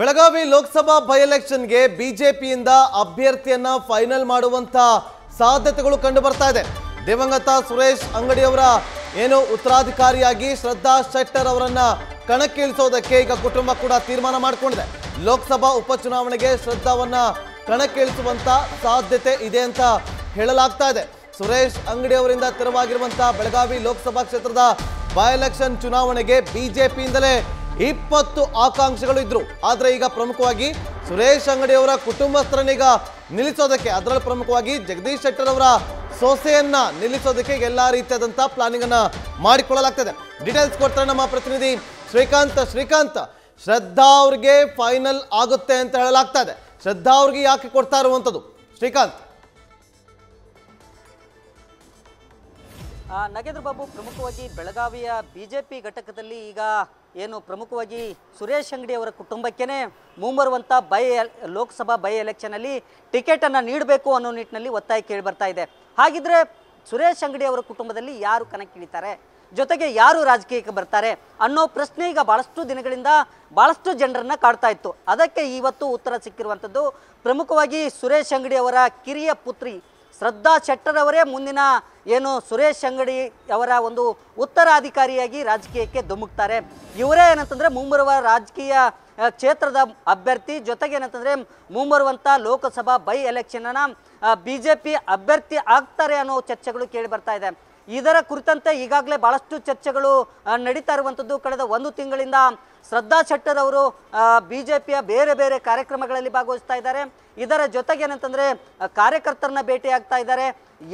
Belagavi Lok Sabha by ಎಲೆಕ್ಷನ್ಗೆ ಬಿಜೆಪಿಯಿಂದ ಅಭ್ಯರ್ಥಿಯನ್ನ final ಮಾಡುವಂತ ಸಾಧ್ಯತೆಗಳು ಕಂಡು ಬರ್ತಾ ಇದೆ ದಿವಂಗತ ಸುರೇಶ್ ಅಂಗಡಿಯವರ ಏನು ಉತ್ತರಾಧಿಕಾರಿಯಾಗಿ ಶ್ರದ್ಧಾ ಶೆಟ್ಟರ್ ಅವರನ್ನ ಕಣಕ್ಕಿಳಿಸೋದಕ್ಕೆ ಈಗ ಕುಟುಂಬ ಕೂಡ ತೀರ್ಮಾನ ಮಾಡಿಕೊಂಡಿದೆ ಲೋಕಸಭಾ ಉಪಚುನಾವಣೆಗೆ ಶ್ರದ್ಧಾವನ್ನ ಇಳಿಸುವಂತ ಸಾಧ್ಯತೆ ಇದೆ ಅಂತ ಹೇಳಲಾಗ್ತಾ ಇದೆ ಸುರೇಶ್ ಅಂಗಡಿ ಅವರಿಂದ ತೆರವಾಗಿರುವಂತಹ ಬೆಳಗಾವಿ ಲೋಕಸಭಾ ಕ್ಷೇತ್ರದ ಬೈ ಎಲೆಕ್ಷನ್ ಚುನಾವಣೆಗೆ ಬಿಜೆಪಿಯಿಂದಲೇ ಇಪ್ಪತ್ತು ಆಕಾಂಕ್ಷೆಗಳು ಇದ್ರು ಆದರೆ ಈಗ ಪ್ರಮುಖವಾಗಿ ಸುರೇಶ್ ಅಂಗಡಿಯವರ ಕುಟುಂಬಸ್ಥರನ್ನೀಗ ನಿಲ್ಲಿಸೋದಕ್ಕೆ ಅದರಲ್ಲಿ ಪ್ರಮುಖವಾಗಿ ಜಗದೀಶ್ ಶೆಟ್ಟರ್ ಅವರ ಸೊಸೆಯನ್ನ ನಿಲ್ಲಿಸೋದಕ್ಕೆ ಎಲ್ಲಾ ರೀತಿಯಾದಂತಹ ಪ್ಲಾನಿಂಗ್ ಅನ್ನ ಮಾಡಿಕೊಳ್ಳಲಾಗ್ತದೆ ಡೀಟೇಲ್ಸ್ ಕೊಡ್ತಾರೆ ನಮ್ಮ ಪ್ರತಿನಿಧಿ ಶ್ರೀಕಾಂತ್ ಶ್ರೀಕಾಂತ್ ಶ್ರದ್ಧಾ ಅವ್ರಿಗೆ ಫೈನಲ್ ಆಗುತ್ತೆ ಅಂತ ಹೇಳಲಾಗ್ತಾ ಇದೆ ಶ್ರದ್ಧಾ ಅವ್ರಿಗೆ ಯಾಕೆ ಕೊಡ್ತಾ ಇರುವಂಥದ್ದು ಶ್ರೀಕಾಂತ್ ನಗೇಂದ್ರ ಬಾಬು ಪ್ರಮುಖವಾಗಿ ಬೆಳಗಾವಿಯ ಬಿ ಜೆ ಪಿ ಘಟಕದಲ್ಲಿ ಈಗ ಏನು ಪ್ರಮುಖವಾಗಿ ಸುರೇಶ್ ಅಂಗಡಿ ಅವರ ಕುಟುಂಬಕ್ಕೇನೆ ಮುಂಬರುವಂಥ ಬೈ ಲೋಕಸಭಾ ಬೈ ಎಲೆಕ್ಷನಲ್ಲಿ ಟಿಕೆಟನ್ನು ನೀಡಬೇಕು ಅನ್ನೋ ನಿಟ್ಟಿನಲ್ಲಿ ಒತ್ತಾಯ ಕೇಳಿ ಬರ್ತಾ ಇದೆ ಹಾಗಿದ್ರೆ ಸುರೇಶ್ ಅಂಗಡಿ ಅವರ ಕುಟುಂಬದಲ್ಲಿ ಯಾರು ಕಣಕ್ಕಿಳಿತಾರೆ ಜೊತೆಗೆ ಯಾರು ರಾಜಕೀಯಕ್ಕೆ ಬರ್ತಾರೆ ಅನ್ನೋ ಪ್ರಶ್ನೆ ಈಗ ಭಾಳಷ್ಟು ದಿನಗಳಿಂದ ಭಾಳಷ್ಟು ಜನರನ್ನ ಕಾಡ್ತಾ ಇತ್ತು ಅದಕ್ಕೆ ಇವತ್ತು ಉತ್ತರ ಸಿಕ್ಕಿರುವಂಥದ್ದು ಪ್ರಮುಖವಾಗಿ ಸುರೇಶ್ ಅಂಗಡಿ ಅವರ ಕಿರಿಯ ಪುತ್ರಿ ಶ್ರದ್ಧಾ ಶೆಟ್ಟರ್ ಅವರೇ ಮುಂದಿನ ಏನು ಸುರೇಶ್ ಅಂಗಡಿ ಅವರ ಒಂದು ಉತ್ತರಾಧಿಕಾರಿಯಾಗಿ ರಾಜಕೀಯಕ್ಕೆ ಧುಮುಕ್ತಾರೆ ಇವರೇ ಏನಂತಂದರೆ ಮುಂಬರುವ ರಾಜಕೀಯ ಕ್ಷೇತ್ರದ ಅಭ್ಯರ್ಥಿ ಜೊತೆಗೆ ಏನಂತಂದರೆ ಮುಂಬರುವಂಥ ಲೋಕಸಭಾ ಬೈ ಎಲೆಕ್ಷನ್ನ ಬಿ ಜೆ ಪಿ ಅಭ್ಯರ್ಥಿ ಆಗ್ತಾರೆ ಅನ್ನೋ ಚರ್ಚೆಗಳು ಕೇಳಿ ಬರ್ತಾ ಇದೆ ಇದರ ಕುರಿತಂತೆ ಈಗಾಗಲೇ ಭಾಳಷ್ಟು ಚರ್ಚೆಗಳು ನಡೀತಾ ಇರುವಂಥದ್ದು ಕಳೆದ ಒಂದು ತಿಂಗಳಿಂದ ಶ್ರದ್ಧಾ ಶೆಟ್ಟರ್ ಅವರು ಬಿ ಜೆ ಪಿಯ ಬೇರೆ ಬೇರೆ ಕಾರ್ಯಕ್ರಮಗಳಲ್ಲಿ ಭಾಗವಹಿಸ್ತಾ ಇದ್ದಾರೆ ಇದರ ಜೊತೆಗೆ ಏನಂತಂದರೆ ಕಾರ್ಯಕರ್ತರನ್ನ ಭೇಟಿಯಾಗ್ತಾ ಇದ್ದಾರೆ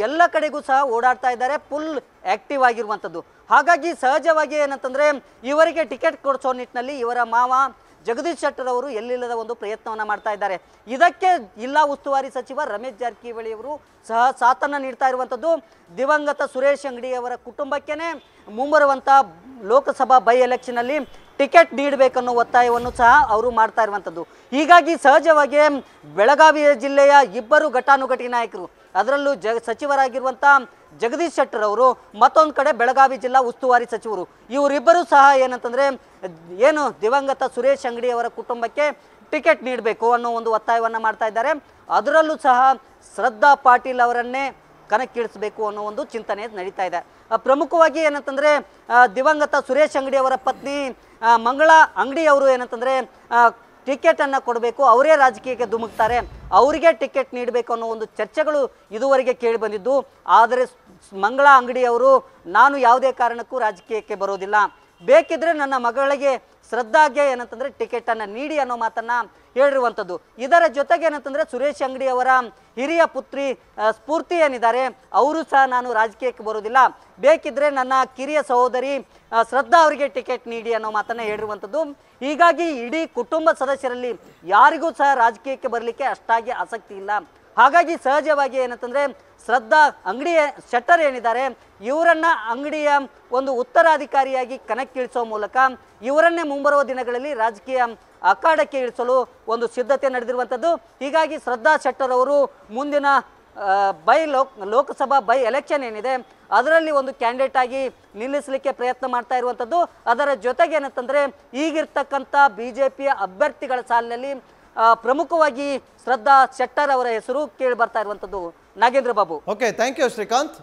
ಎಲ್ಲ ಕಡೆಗೂ ಸಹ ಓಡಾಡ್ತಾ ಇದ್ದಾರೆ ಫುಲ್ ಆ್ಯಕ್ಟಿವ್ ಆಗಿರುವಂಥದ್ದು ಹಾಗಾಗಿ ಸಹಜವಾಗಿ ಏನಂತಂದರೆ ಇವರಿಗೆ ಟಿಕೆಟ್ ಕೊಡಿಸೋ ನಿಟ್ಟಿನಲ್ಲಿ ಇವರ ಮಾವ ಜಗದೀಶ್ ಶೆಟ್ಟರ್ ಅವರು ಎಲ್ಲಿಲ್ಲದ ಒಂದು ಪ್ರಯತ್ನವನ್ನು ಮಾಡ್ತಾ ಇದ್ದಾರೆ ಇದಕ್ಕೆ ಜಿಲ್ಲಾ ಉಸ್ತುವಾರಿ ಸಚಿವ ರಮೇಶ್ ಜಾರಕಿಹೊಳಿ ಅವರು ಸಹ ಸಾಥನ್ನು ನೀಡ್ತಾ ಇರುವಂಥದ್ದು ದಿವಂಗತ ಸುರೇಶ್ ಅಂಗಡಿಯವರ ಕುಟುಂಬಕ್ಕೇ ಮುಂಬರುವಂಥ ಲೋಕಸಭಾ ಬೈ ಎಲೆಕ್ಷನಲ್ಲಿ ಟಿಕೆಟ್ ನೀಡಬೇಕನ್ನೋ ಒತ್ತಾಯವನ್ನು ಸಹ ಅವರು ಮಾಡ್ತಾ ಇರುವಂಥದ್ದು ಹೀಗಾಗಿ ಸಹಜವಾಗಿ ಬೆಳಗಾವಿ ಜಿಲ್ಲೆಯ ಇಬ್ಬರು ಘಟಾನುಘಟಿ ನಾಯಕರು ಅದರಲ್ಲೂ ಜ ಸಚಿವರಾಗಿರುವಂಥ ಜಗದೀಶ್ ಶೆಟ್ಟರ್ ಅವರು ಮತ್ತೊಂದು ಕಡೆ ಬೆಳಗಾವಿ ಜಿಲ್ಲಾ ಉಸ್ತುವಾರಿ ಸಚಿವರು ಇವರಿಬ್ಬರು ಸಹ ಏನಂತಂದರೆ ಏನು ದಿವಂಗತ ಸುರೇಶ್ ಅಂಗಡಿ ಅವರ ಕುಟುಂಬಕ್ಕೆ ಟಿಕೆಟ್ ನೀಡಬೇಕು ಅನ್ನೋ ಒಂದು ಒತ್ತಾಯವನ್ನು ಮಾಡ್ತಾ ಇದ್ದಾರೆ ಅದರಲ್ಲೂ ಸಹ ಶ್ರದ್ಧಾ ಪಾಟೀಲ್ ಅವರನ್ನೇ ಕಣಕ್ಕಿಳಿಸಬೇಕು ಅನ್ನೋ ಒಂದು ಚಿಂತನೆ ನಡೀತಾ ಇದೆ ಪ್ರಮುಖವಾಗಿ ಏನಂತಂದರೆ ದಿವಂಗತ ಸುರೇಶ್ ಅಂಗಡಿ ಅವರ ಪತ್ನಿ ಮಂಗಳಾ ಅಂಗಡಿ ಅವರು ಏನಂತಂದರೆ ಟಿಕೆಟನ್ನು ಕೊಡಬೇಕು ಅವರೇ ರಾಜಕೀಯಕ್ಕೆ ಧುಮುಕ್ತಾರೆ ಅವರಿಗೆ ಟಿಕೆಟ್ ನೀಡಬೇಕು ಅನ್ನೋ ಒಂದು ಚರ್ಚೆಗಳು ಇದುವರೆಗೆ ಕೇಳಿ ಬಂದಿದ್ದು ಆದರೆ ಮಂಗಳ ಅಂಗಡಿಯವರು ನಾನು ಯಾವುದೇ ಕಾರಣಕ್ಕೂ ರಾಜಕೀಯಕ್ಕೆ ಬರೋದಿಲ್ಲ ಬೇಕಿದ್ರೆ ನನ್ನ ಮಗಳಿಗೆ ಶ್ರದ್ಧಾಗೆ ಏನಂತಂದರೆ ಟಿಕೆಟನ್ನು ನೀಡಿ ಅನ್ನೋ ಮಾತನ್ನು ಹೇಳಿರುವಂಥದ್ದು ಇದರ ಜೊತೆಗೆ ಏನಂತಂದ್ರೆ ಸುರೇಶ್ ಅಂಗಡಿ ಅವರ ಹಿರಿಯ ಪುತ್ರಿ ಸ್ಫೂರ್ತಿ ಏನಿದ್ದಾರೆ ಅವರು ಸಹ ನಾನು ರಾಜಕೀಯಕ್ಕೆ ಬರೋದಿಲ್ಲ ಬೇಕಿದ್ರೆ ನನ್ನ ಕಿರಿಯ ಸಹೋದರಿ ಶ್ರದ್ಧಾ ಅವರಿಗೆ ಟಿಕೆಟ್ ನೀಡಿ ಅನ್ನೋ ಮಾತನ್ನು ಹೇಳಿರುವಂಥದ್ದು ಹೀಗಾಗಿ ಇಡೀ ಕುಟುಂಬ ಸದಸ್ಯರಲ್ಲಿ ಯಾರಿಗೂ ಸಹ ರಾಜಕೀಯಕ್ಕೆ ಬರಲಿಕ್ಕೆ ಅಷ್ಟಾಗಿ ಆಸಕ್ತಿ ಇಲ್ಲ ಹಾಗಾಗಿ ಸಹಜವಾಗಿ ಏನಂತಂದರೆ ಶ್ರದ್ಧಾ ಅಂಗಡಿ ಶೆಟ್ಟರ್ ಏನಿದ್ದಾರೆ ಇವರನ್ನು ಅಂಗಡಿಯ ಒಂದು ಉತ್ತರಾಧಿಕಾರಿಯಾಗಿ ಕಣಕ್ಕಿಳಿಸೋ ಮೂಲಕ ಇವರನ್ನೇ ಮುಂಬರುವ ದಿನಗಳಲ್ಲಿ ರಾಜಕೀಯ ಅಖಾಡಕ್ಕೆ ಇಳಿಸಲು ಒಂದು ಸಿದ್ಧತೆ ನಡೆದಿರುವಂಥದ್ದು ಹೀಗಾಗಿ ಶ್ರದ್ಧಾ ಶೆಟ್ಟರ್ ಅವರು ಮುಂದಿನ by Lok Lok Sabha by election ಏನಿದೆ ಅದರಲ್ಲಿ ಒಂದು ಕ್ಯಾಂಡಿಡೇಟ್ ಆಗಿ ನಿಲ್ಲಿಸಲಿಕ್ಕೆ ಪ್ರಯತ್ನ ಮಾಡ್ತಾ ಇರುವಂಥದ್ದು ಅದರ ಜೊತೆಗೆ ಏನಂತಂದರೆ ಈಗಿರ್ತಕ್ಕಂಥ ಬಿ ಜೆ ಪಿಯ ಅಭ್ಯರ್ಥಿಗಳ ಸಾಲಿನಲ್ಲಿ ಪ್ರಮುಖವಾಗಿ ಶ್ರದ್ಧಾ ಶೆಟ್ಟರ್ ಅವರ ಹೆಸರು ಕೇಳಿ ಬರ್ತಾ ಇರುವಂತದ್ದು Nagendra Babu okay thank you Srikanth